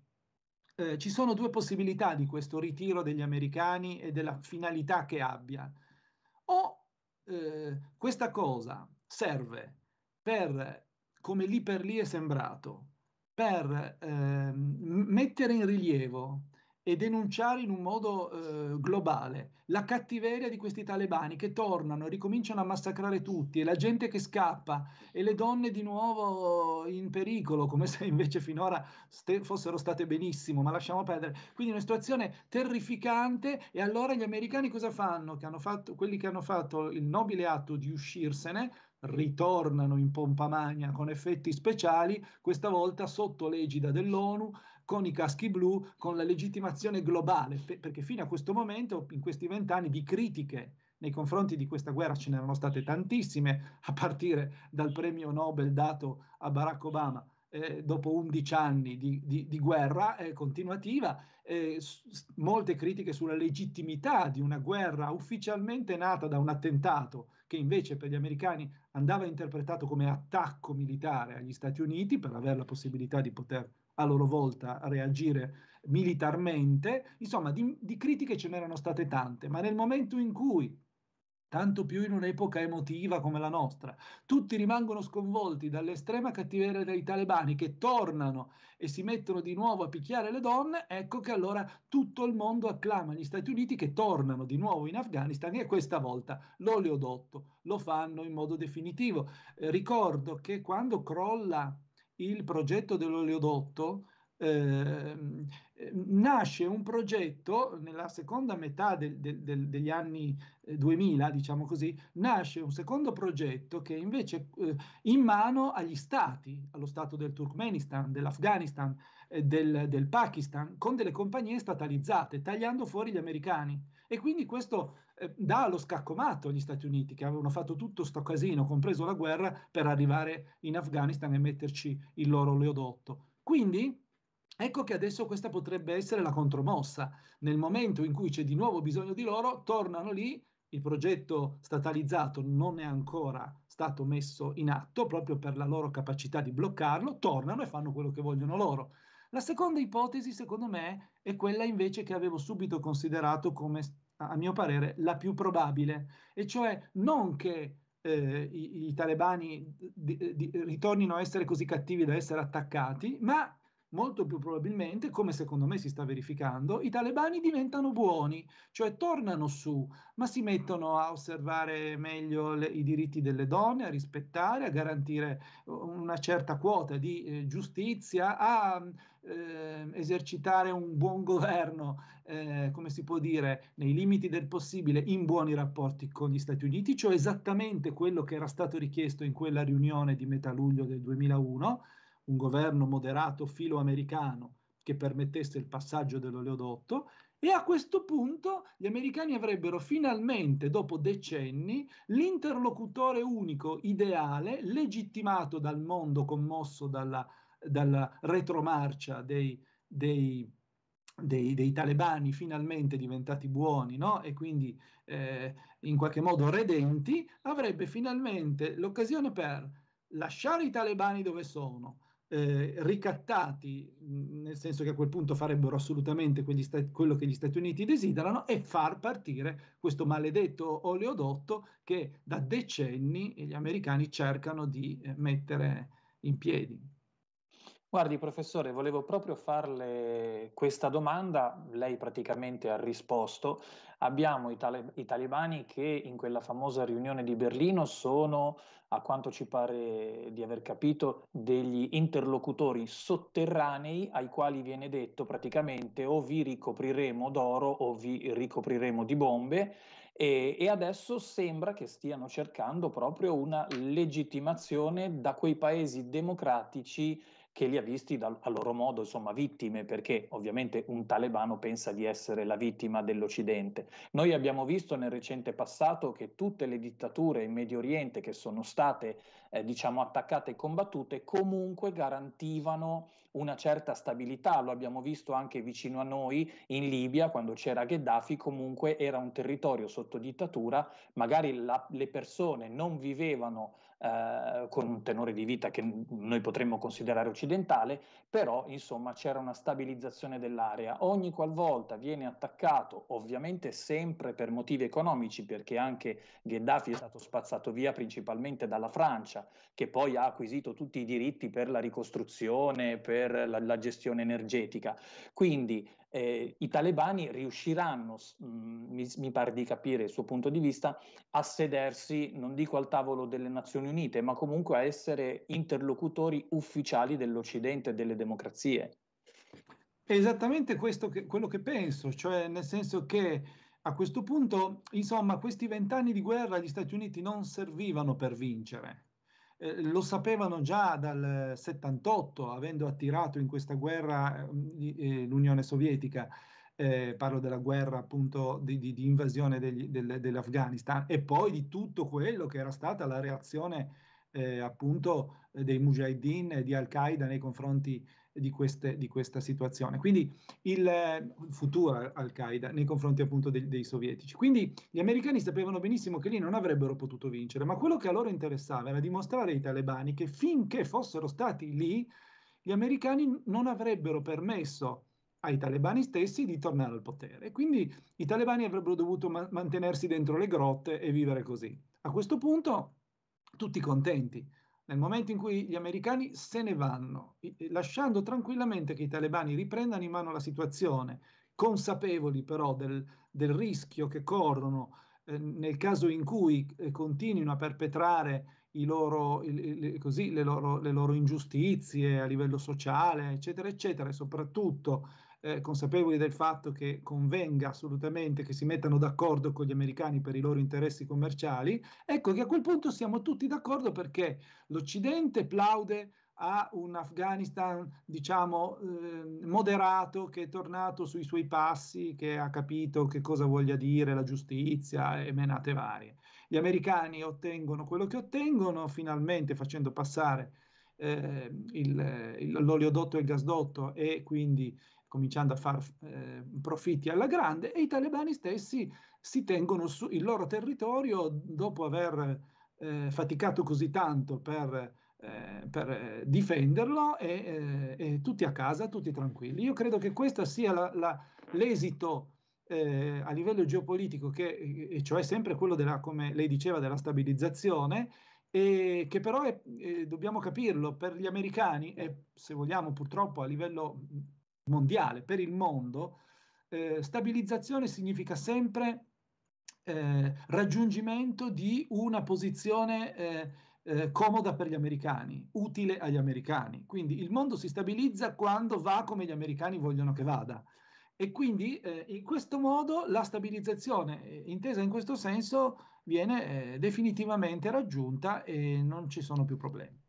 eh, ci sono due possibilità di questo ritiro degli americani e della finalità che abbia. O eh, questa cosa serve per, come lì per lì è sembrato, per eh, mettere in rilievo e denunciare in un modo eh, globale la cattiveria di questi talebani che tornano e ricominciano a massacrare tutti e la gente che scappa e le donne di nuovo in pericolo, come se invece finora ste- fossero state benissimo, ma lasciamo perdere. Quindi una situazione terrificante e allora gli americani cosa fanno? Che hanno fatto, quelli che hanno fatto il nobile atto di uscirsene ritornano in pompa magna con effetti speciali, questa volta sotto l'egida dell'ONU con i caschi blu, con la legittimazione globale, perché fino a questo momento, in questi vent'anni di critiche nei confronti di questa guerra ce n'erano state tantissime, a partire dal premio Nobel dato a Barack Obama. Eh, dopo 11 anni di, di, di guerra eh, continuativa, eh, s- molte critiche sulla legittimità di una guerra ufficialmente nata da un attentato che invece per gli americani andava interpretato come attacco militare agli Stati Uniti per avere la possibilità di poter a loro volta reagire militarmente, insomma di, di critiche ce n'erano state tante, ma nel momento in cui tanto più in un'epoca emotiva come la nostra. Tutti rimangono sconvolti dall'estrema cattiveria dei talebani che tornano e si mettono di nuovo a picchiare le donne, ecco che allora tutto il mondo acclama gli Stati Uniti che tornano di nuovo in Afghanistan e questa volta l'oleodotto lo fanno in modo definitivo. Eh, ricordo che quando crolla il progetto dell'oleodotto, eh, nasce un progetto nella seconda metà del, del, del, degli anni 2000, eh, diciamo così, nasce un secondo progetto che invece eh, in mano agli stati, allo stato del Turkmenistan, dell'Afghanistan, eh, del, Pakistan, con delle compagnie statalizzate, tagliando fuori gli americani. E quindi questo eh, dà allo scaccomato agli Stati Uniti che avevano fatto tutto sto casino, compreso la guerra, per arrivare in Afghanistan e metterci il loro oleodotto. Quindi Ecco che adesso questa potrebbe essere la contromossa. Nel momento in cui c'è di nuovo bisogno di loro, tornano lì. Il progetto statalizzato non è ancora stato messo in atto proprio per la loro capacità di bloccarlo, tornano e fanno quello che vogliono loro. La seconda ipotesi, secondo me, è quella invece che avevo subito considerato come a mio parere, la più probabile, e cioè non che eh, i, i, talebani di, di, ritornino a essere così cattivi da essere attaccati, ma molto più probabilmente, come secondo me si sta verificando, i talebani diventano buoni, cioè tornano su, ma si mettono a osservare meglio le, i diritti delle donne, a rispettare, a garantire una certa quota di eh, giustizia, a eh, esercitare un buon governo, eh, come si può dire, nei limiti del possibile, in buoni rapporti con gli Stati Uniti, cioè esattamente quello che era stato richiesto in quella riunione di metà luglio del 2001 un governo moderato filoamericano che permettesse il passaggio dell'oleodotto e a questo punto gli americani avrebbero finalmente, dopo decenni, l'interlocutore unico, ideale, legittimato dal mondo commosso dalla, dalla retromarcia dei, dei, dei, dei, talebani finalmente diventati buoni no? e quindi eh, in qualche modo redenti, avrebbe finalmente l'occasione per lasciare i talebani dove sono, eh, ricattati, nel senso che a quel punto farebbero assolutamente sta- quello che gli Stati Uniti desiderano, e far partire questo maledetto oleodotto che da decenni gli americani cercano di eh, mettere in piedi. Guardi, professore, volevo proprio farle questa domanda, lei praticamente ha risposto. Abbiamo i, tale- i, talebani che in quella famosa riunione di Berlino sono, a quanto ci pare di aver capito, degli interlocutori sotterranei ai quali viene detto praticamente o vi ricopriremo d'oro o vi ricopriremo di bombe e, e adesso sembra che stiano cercando proprio una legittimazione da quei paesi democratici che li ha visti dal, a loro modo insomma, vittime, perché ovviamente un talebano pensa di essere la vittima dell'Occidente. Noi abbiamo visto nel recente passato che tutte le dittature in Medio Oriente che sono state eh, diciamo, attaccate e combattute comunque garantivano una certa stabilità, lo abbiamo visto anche vicino a noi in Libia quando c'era Gheddafi, comunque era un territorio sotto dittatura, magari la, le persone non vivevano eh, con un tenore di vita che noi potremmo considerare occidentale, però insomma c'era una stabilizzazione dell'area. Ogni qualvolta viene attaccato, ovviamente sempre per motivi economici, perché anche Gheddafi è stato spazzato via principalmente dalla Francia, che poi ha acquisito tutti i diritti per la ricostruzione, per la, la gestione energetica. Quindi eh, i talebani riusciranno, mh, mi, mi pare di capire il suo punto di vista, a sedersi, non dico al tavolo delle Nazioni Unite, ma comunque a essere interlocutori ufficiali dell'Occidente e delle democrazie. È esattamente questo che, quello che penso, cioè nel senso che a questo punto, insomma, questi vent'anni di guerra gli Stati Uniti non servivano per vincere, Ehm, lo sapevano già dal 78, avendo attirato in questa guerra eh, l'Unione Sovietica, eh, parlo della guerra appunto di, di, di invasione degli, del, dell'Afghanistan, e poi di tutto quello che era stata la reazione ehm, appunto dei mujahideen e di Al-Qaeda nei confronti di, queste, di questa situazione. Quindi il eh, futuro Al-Qaeda nei confronti appunto dei, dei, sovietici. Quindi gli americani sapevano benissimo che lì non avrebbero potuto vincere, ma quello che a loro interessava era dimostrare ai talebani che finché fossero stati lì, gli americani non avrebbero permesso ai talebani stessi di tornare al potere. Quindi i talebani avrebbero dovuto ma- mantenersi dentro le grotte e vivere così. A questo punto tutti contenti, nel momento in cui gli americani se ne vanno, lasciando tranquillamente che i talebani riprendano in mano la situazione, consapevoli però del, del rischio che corrono eh, nel caso in cui eh, continuino a perpetrare loro, il, le, così, le, loro, le loro ingiustizie a livello sociale, eccetera, eccetera, e soprattutto eh, consapevoli del fatto che convenga assolutamente che si mettano d'accordo con gli americani per i loro interessi commerciali, ecco che a quel punto siamo tutti d'accordo perché l'Occidente plaude a un Afghanistan, diciamo, eh, moderato che è tornato sui suoi passi, che ha capito che cosa voglia dire la giustizia e menate varie. Gli americani ottengono quello che ottengono, finalmente facendo passare eh, il, il, l'oleodotto e il gasdotto e quindi cominciando a far eh, profitti alla grande e i talebani stessi si tengono su il loro territorio dopo aver eh, faticato così tanto per, eh, per eh, difenderlo e, eh, e, tutti a casa, tutti tranquilli. Io credo che questo sia la, la, l'esito eh, a livello geopolitico, che, cioè sempre quello della, come lei diceva, della stabilizzazione, e che però è, eh, dobbiamo capirlo per gli americani e se vogliamo purtroppo a livello mondiale, per il mondo, eh, stabilizzazione significa sempre eh, raggiungimento di una posizione eh, eh, comoda per gli americani, utile agli americani. Quindi il mondo si stabilizza quando va come gli americani vogliono che vada. E quindi eh, in questo modo la stabilizzazione, eh, intesa in questo senso, viene eh, definitivamente raggiunta e non ci sono più problemi.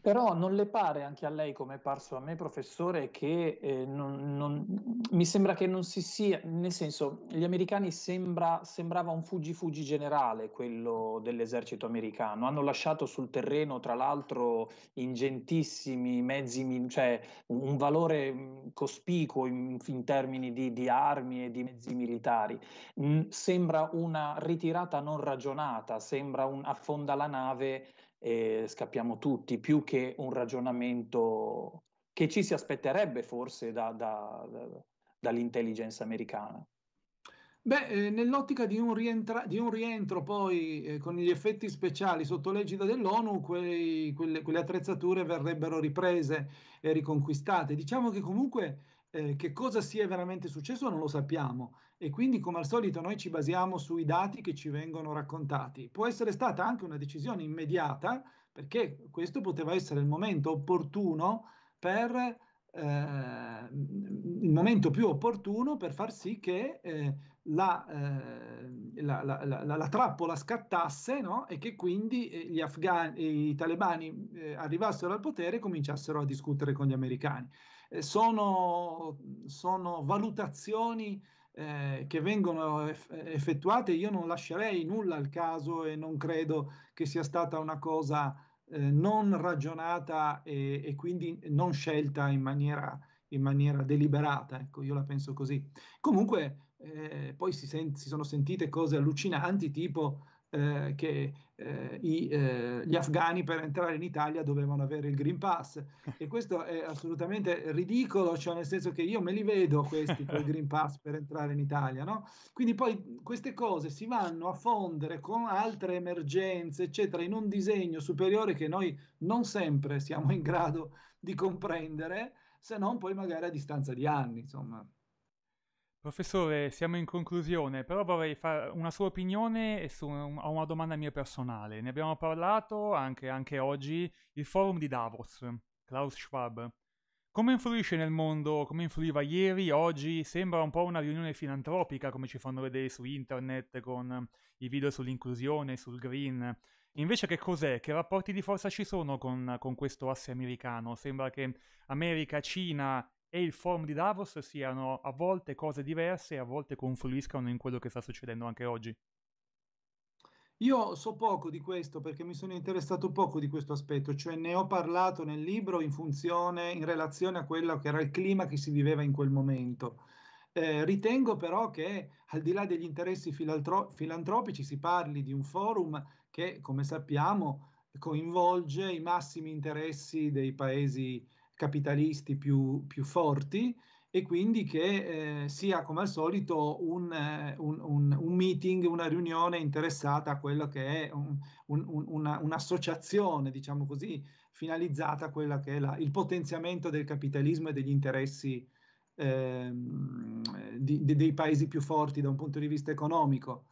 Però non le pare anche a lei, come è parso a me, professore, che eh, non, non, mi sembra che non si sia, nel senso, gli americani sembra, sembrava un fuggi-fuggi generale quello dell'esercito americano. Hanno lasciato sul terreno, tra l'altro, ingentissimi mezzi, cioè un valore mm, cospicuo in, in termini di, di, armi e di mezzi militari. Mm, sembra una ritirata non ragionata, sembra un affonda la nave e scappiamo tutti, più che un ragionamento che ci si aspetterebbe forse da, da, da, dall'intelligence americana. Beh, eh, nell'ottica di un, rientra- di un, rientro poi eh, con gli effetti speciali sotto l'egida dell'ONU, quei, quelle, quelle, attrezzature verrebbero riprese e riconquistate. Diciamo che comunque eh, che cosa sia veramente successo non lo sappiamo e quindi come al solito noi ci basiamo sui dati che ci vengono raccontati. Può essere stata anche una decisione immediata perché questo poteva essere il momento opportuno per eh, il momento più opportuno per far sì che eh, la, eh, la, la, la, trappola scattasse no? e che quindi eh, gli afghani, i talebani eh, arrivassero al potere e cominciassero a discutere con gli americani. Eh, sono, sono valutazioni eh, che vengono effettuate, io non lascerei nulla al caso e non credo che sia stata una cosa eh, non ragionata e, e, quindi non scelta in maniera, in maniera deliberata, ecco, io la penso così. Comunque eh, poi si, sen- si, sono sentite cose allucinanti tipo eh, che eh, i, eh, gli afghani per entrare in Italia dovevano avere il Green Pass e questo è assolutamente ridicolo, cioè nel senso che io me li vedo questi con il Green Pass per entrare in Italia, no? Quindi poi queste cose si vanno a fondere con altre emergenze, eccetera, in un disegno superiore che noi non sempre siamo in grado di comprendere, se non poi magari a distanza di anni, insomma. Professore, siamo in conclusione, però vorrei fare una sua opinione su a una domanda mia personale. Ne abbiamo parlato anche, anche oggi, il forum di Davos, Klaus Schwab. Come influisce nel mondo, come influiva ieri, oggi? Sembra un po' una riunione filantropica, come ci fanno vedere su internet con i video sull'inclusione, sul green. Invece che cos'è? Che rapporti di forza ci sono con, con questo asse americano? Sembra che America, Cina e il forum di Davos siano a volte cose diverse e a volte confluiscano in quello che sta succedendo anche oggi. Io so poco di questo perché mi sono interessato poco di questo aspetto, cioè ne ho parlato nel libro in funzione, in relazione a quello che era il clima che si viveva in quel momento. Eh, ritengo però che al di là degli interessi filantro- filantropici si parli di un forum che, come sappiamo, coinvolge i massimi interessi dei paesi capitalisti più, più forti e quindi che eh, sia come al solito un, eh, un, un, un, meeting, una riunione interessata a quello che è una, un'associazione, diciamo così, finalizzata a quello che è la, il potenziamento del capitalismo e degli interessi eh, di, di, dei paesi più forti da un punto di vista economico.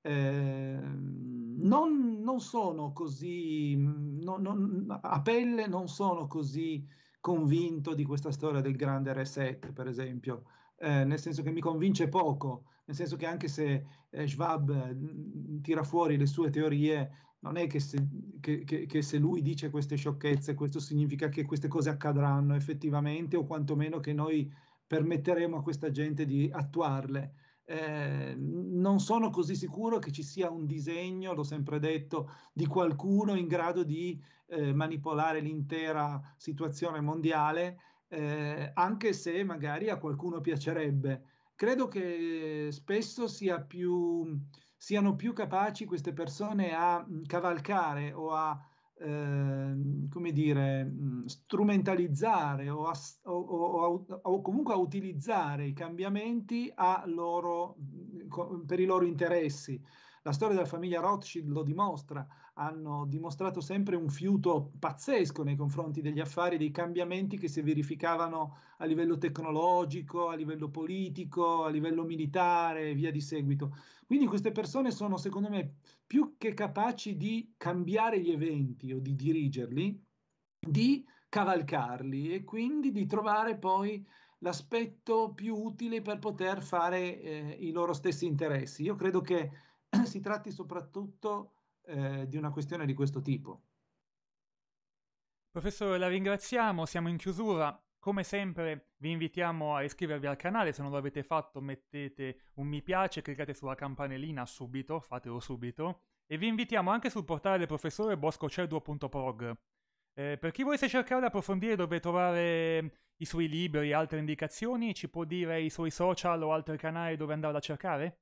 Eh, non, non, sono così, mm, non, non, a pelle non sono così convinto di questa storia del grande reset, per esempio, eh, nel senso che mi convince poco, nel senso che anche se eh, Schwab eh, tira fuori le sue teorie, non è che se, che, che, che se, lui dice queste sciocchezze, questo significa che queste cose accadranno effettivamente o quantomeno che noi permetteremo a questa gente di attuarle eh, non sono così sicuro che ci sia un disegno, l'ho sempre detto, di qualcuno in grado di eh, manipolare l'intera situazione mondiale, eh, anche se magari a qualcuno piacerebbe. Credo che spesso sia più, siano più capaci queste persone a cavalcare o a Ehm, come dire, mm, strumentalizzare o, a, o, o, o, comunque a utilizzare i cambiamenti loro, mm, per i loro interessi. La storia della famiglia Rothschild lo dimostra, hanno dimostrato sempre un fiuto pazzesco nei confronti degli affari, dei cambiamenti che si verificavano a livello tecnologico, a livello politico, a livello militare e via di seguito. Quindi queste persone sono, secondo me, più che capaci di cambiare gli eventi o di dirigerli, di cavalcarli e quindi di trovare poi l'aspetto più utile per poter fare eh, i loro stessi interessi. Io credo che si tratti soprattutto eh, di una questione di questo tipo. Professore, la ringraziamo, siamo in chiusura. Come sempre vi invitiamo a iscrivervi al canale, se non l'avete fatto mettete un mi piace, cliccate sulla campanellina subito, fatelo subito. E vi invitiamo anche sul portale del professore boscocerduo.prog. Eh, per chi volesse cercare di approfondire dove trovare i suoi libri e altre indicazioni, ci può dire i suoi social o altri canali dove andarla a cercare?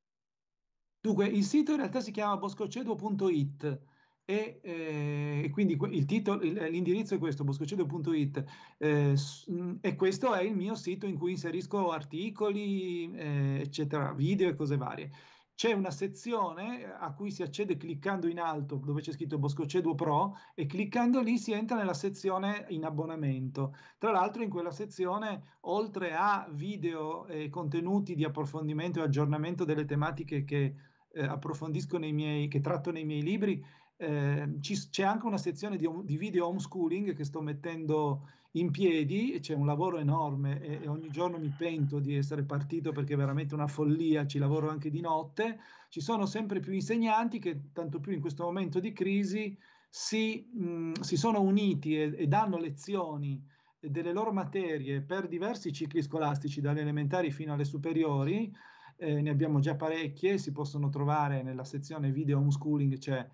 Dunque, il sito in realtà si chiama boscoceduo.it e, eh, quindi il titolo, eh, l'indirizzo è questo, boscocedo.it eh, mm, e questo è il mio sito in cui inserisco articoli, eh, eccetera, video e cose varie. C'è una sezione eh, a cui si accede cliccando in alto dove c'è scritto Boscoceduo Pro e cliccando lì si entra nella sezione in abbonamento. Tra l'altro in quella sezione, oltre a video e contenuti di approfondimento e aggiornamento delle tematiche che eh, approfondisco nei miei, che tratto nei miei libri, eh, c'è anche una sezione di, di, video homeschooling che sto mettendo in piedi, c'è un lavoro enorme e, e, ogni giorno mi pento di essere partito perché è veramente una follia, ci lavoro anche di notte. Ci sono sempre più insegnanti che, tanto più in questo momento di crisi, si, mh, si sono uniti e, e danno lezioni delle loro materie per diversi cicli scolastici, dalle elementari fino alle superiori. Eh, ne abbiamo già parecchie, si possono trovare nella sezione video homeschooling, c'è cioè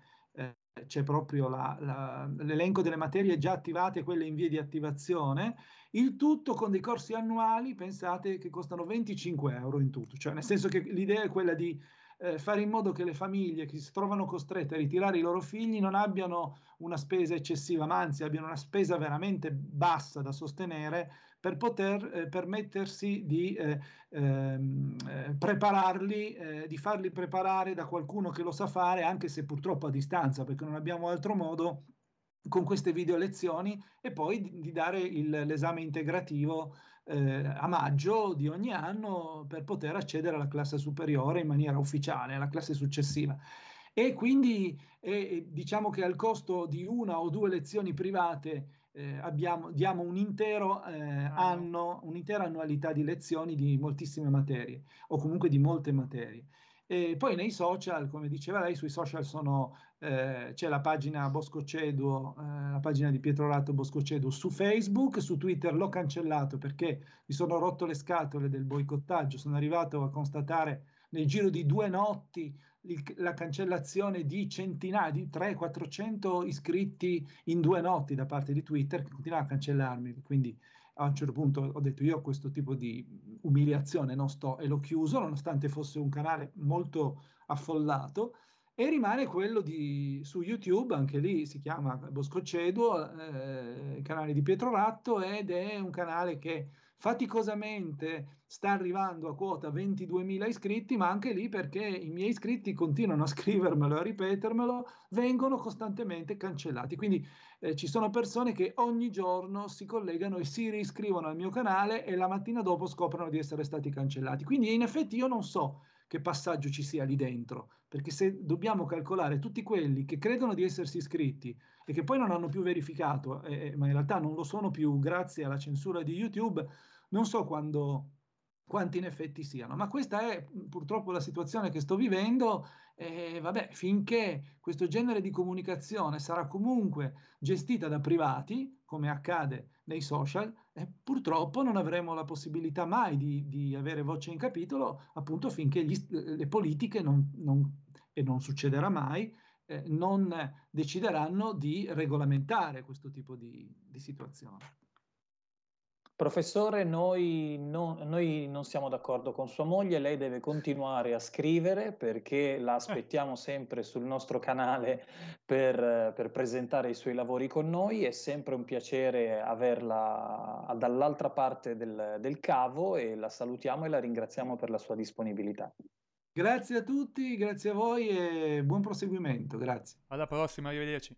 c'è proprio la, la, l'elenco delle materie già attivate e quelle in via di attivazione, il tutto con dei corsi annuali, pensate, che costano 25 euro in tutto, cioè nel senso che l'idea è quella di eh, fare in modo che le famiglie che si trovano costrette a ritirare i loro figli non abbiano una spesa eccessiva, ma anzi abbiano una spesa veramente bassa da sostenere per poter eh, permettersi di eh, ehm, eh, prepararli, eh, di farli preparare da qualcuno che lo sa fare, anche se purtroppo a distanza, perché non abbiamo altro modo con queste video lezioni e poi di, dare il, l'esame integrativo eh, a maggio di ogni anno per poter accedere alla classe superiore in maniera ufficiale, alla classe successiva. E quindi eh, diciamo che al costo di una o due lezioni private eh, abbiamo, diamo un intero eh, anno, un'intera annualità di lezioni di moltissime materie o comunque di molte materie. E poi nei social, come diceva lei, sui social sono eh, c'è la pagina Bosco Ceduo, eh, la pagina di Pietro Ratto Bosco Ceduo su Facebook, su Twitter l'ho cancellato perché mi sono rotto le scatole del boicottaggio, sono arrivato a constatare nel giro di due notti il, la cancellazione di centinaia, di 300-400 iscritti in due notti da parte di Twitter che continuava a cancellarmi, quindi a un certo punto ho detto io questo tipo di umiliazione non sto e l'ho chiuso nonostante fosse un canale molto affollato e rimane quello di, su YouTube, anche lì si chiama Bosco Ceduo, eh, canale di Pietro Ratto, ed è un canale che faticosamente sta arrivando a quota 22.000 iscritti, ma anche lì perché i miei iscritti continuano a scrivermelo e a ripetermelo, vengono costantemente cancellati. Quindi eh, ci sono persone che ogni giorno si collegano e si riscrivono al mio canale e la mattina dopo scoprono di essere stati cancellati. Quindi in effetti io non so che passaggio ci sia lì dentro perché se dobbiamo calcolare tutti quelli che credono di essersi iscritti e che poi non hanno più verificato, eh, eh ma in realtà non lo sono più grazie alla censura di YouTube, non so quando quanti in effetti siano. Ma questa è purtroppo la situazione che sto vivendo e eh, vabbè, finché questo genere di comunicazione sarà comunque gestita da privati, come accade nei social, eh, purtroppo non avremo la possibilità mai di, di avere voce in capitolo, appunto finché gli, le politiche, non, non, e non succederà mai, eh, non decideranno di regolamentare questo tipo di, di situazione. Professore, noi, no, noi, non siamo d'accordo con sua moglie, lei deve continuare a scrivere perché la eh. aspettiamo sempre sul nostro canale per, per presentare i suoi lavori con noi, è sempre un piacere averla dall'altra parte del, del cavo e la salutiamo e la ringraziamo per la sua disponibilità. Grazie a tutti, grazie a voi e buon proseguimento, grazie. Alla prossima, arrivederci.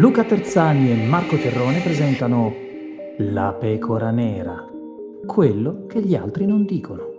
Luca Terzani e Marco Terrone presentano La pecora nera, quello che gli altri non dicono.